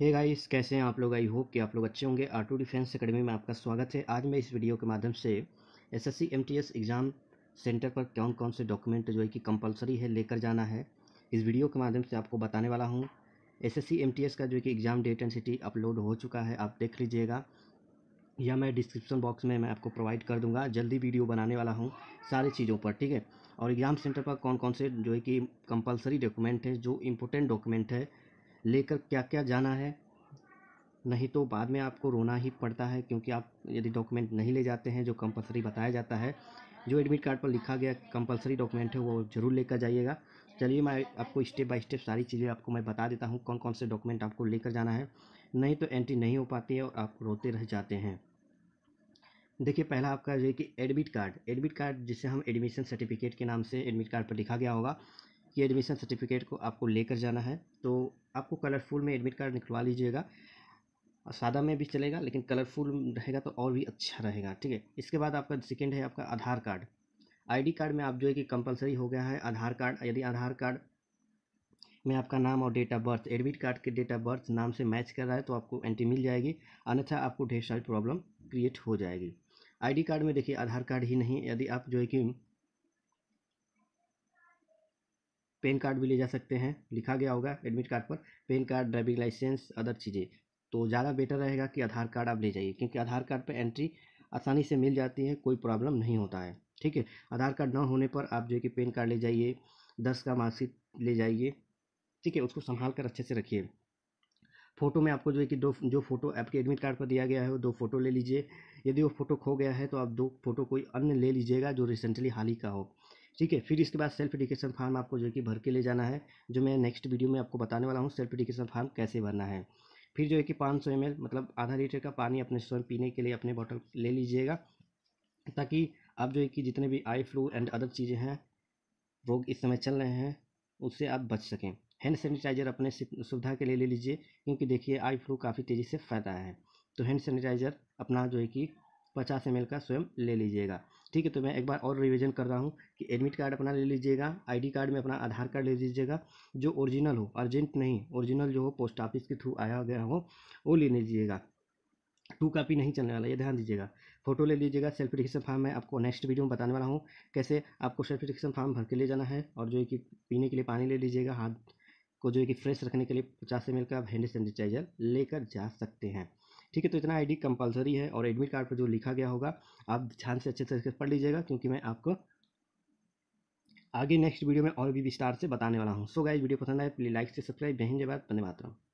hey guys कैसे हैं आप लोग आई होप कि आप लोग अच्छे होंगे आर टू डिफेंस अकेडमी में आपका स्वागत है आज मैं इस वीडियो के माध्यम से एसएससी एमटीएस एग्ज़ाम सेंटर पर कौन कौन से डॉक्यूमेंट जो है कि कंपलसरी है लेकर जाना है इस वीडियो के माध्यम से आपको बताने वाला हूँ एसएससी एमटीएस का जो है कि exam date and city upload हो चुका है आप देख लीजिएगा या मैं डिस्क्रिप्शन बॉक्स में मैं आपको प्रोवाइड कर दूँगा जल्दी वीडियो बनाने वाला हूँ सारी चीज़ों पर ठीक है और एग्ज़ाम सेंटर पर कौन कौन से जो है कि कंपलसरी डॉक्यूमेंट है जो इम्पोर्टेंट डॉक्यूमेंट है लेकर क्या क्या जाना है नहीं तो बाद में आपको रोना ही पड़ता है क्योंकि आप यदि डॉक्यूमेंट नहीं ले जाते हैं जो कंपलसरी बताया जाता है जो एडमिट कार्ड पर लिखा गया कंपलसरी डॉक्यूमेंट है वो ज़रूर लेकर जाइएगा चलिए मैं आपको स्टेप बाय स्टेप सारी चीज़ें आपको मैं बता देता हूँ कौन कौन से डॉक्यूमेंट आपको लेकर जाना है नहीं तो एंट्री नहीं हो पाती है और आप रोते रह जाते हैं देखिए पहला आपका जो है कि एडमिट कार्ड एडमिट कार्ड जिसे हम एडमिशन सर्टिफिकेट के नाम से एडमिट कार्ड पर लिखा गया होगा कि एडमिशन सर्टिफिकेट को आपको लेकर जाना है तो आपको कलरफुल में एडमिट कार्ड निकलवा लीजिएगा सादा में भी चलेगा लेकिन कलरफुल रहेगा तो और भी अच्छा रहेगा ठीक है इसके बाद आपका सेकेंड है आपका आधार कार्ड आईडी कार्ड में आप जो है कि कंपलसरी हो गया है आधार कार्ड यदि आधार कार्ड में आपका नाम और date of birth admit card के डेट ऑफ बर्थ नाम से मैच कर रहा है तो आपको एंट्री मिल जाएगी अन्यथा आपको ढेर सारी प्रॉब्लम क्रिएट हो जाएगी आईडी कार्ड में देखिए आधार कार्ड ही नहीं यदि आप जो है कि पेन कार्ड भी ले जा सकते हैं लिखा गया होगा एडमिट कार्ड पर PAN card driving licence other चीज़ें तो ज़्यादा बेटर रहेगा कि आधार कार्ड आप ले जाइए क्योंकि आधार कार्ड पर एंट्री आसानी से मिल जाती है कोई प्रॉब्लम नहीं होता है ठीक है आधार कार्ड ना होने पर आप जो है कि पेन कार्ड ले जाइए दस का मार्कशीट ले जाइए ठीक है उसको संभाल कर अच्छे से रखिए फ़ोटो में आपको जो है कि दो जो फ़ोटो आपके एडमिट कार्ड पर दिया गया है वो दो फ़ोटो ले लीजिए यदि वो फ़ोटो खो गया है तो आप दो फ़ोटो कोई अन्य ले लीजिएगा जो रिसेंटली हाल ही का हो ठीक है फिर इसके बाद सेल्फ एडिकेशन फार्म आपको जो कि भर के ले जाना है जो मैं नेक्स्ट वीडियो में आपको बताने वाला हूँ सेल्फ एडिकेशन फार्म कैसे भरना है फिर जो है कि पाँच सौ मतलब आधा लीटर का पानी अपने स्वयं पीने के लिए अपने बॉटल ले लीजिएगा ताकि आप जो है कि जितने भी आई फ्लू एंड अदर चीज़ें हैं रोग इस समय चल रहे हैं उससे आप बच सकें हैंड सैनिटाइज़र अपने सुविधा के लिए ले लीजिए क्योंकि देखिए आई फ्लू काफ़ी तेज़ी से फैला है तो हैंड सैनिटाइज़र अपना जो है कि पचास एम का स्वयं ले लीजिएगा ठीक है तो मैं एक बार और रिविज़न कर रहा हूँ कि एडमिट कार्ड अपना ले लीजिएगा आईडी कार्ड में अपना आधार कार्ड ले लीजिएगा जो ओरिजिनल हो अर्जेंट नहीं ओरिजिनल जो हो पोस्ट ऑफिस के थ्रू आया गया हो वो ले लीजिएगा टू कापी नहीं चलने वाला ये ध्यान दीजिएगा फोटो ले लीजिएगा सेल्फ रिक्शन फार्म मैं आपको नेक्स्ट वीडियो में बताने वाला हूँ कैसे आपको सेल्फ रिक्शन फार्म भर के ले जाना है और जो है कि पीने के लिए पानी ले लीजिएगा हाथ को जो है कि फ्रेश रखने के लिए पचास एम का हैंड सैनिटाइजर लेकर जा सकते हैं ठीक है तो इतना आईडी कंपलसरी है और एडमिट कार्ड पर जो लिखा गया होगा आप ध्यान से अच्छे तरीके से पढ़ लीजिएगा क्योंकि मैं आपको आगे नेक्स्ट वीडियो में और भी विस्तार से बताने वाला हूँ सो गाइज वीडियो पसंद आए प्लीज लाइक से सब्सक्राइब बहन जय भारत वंदे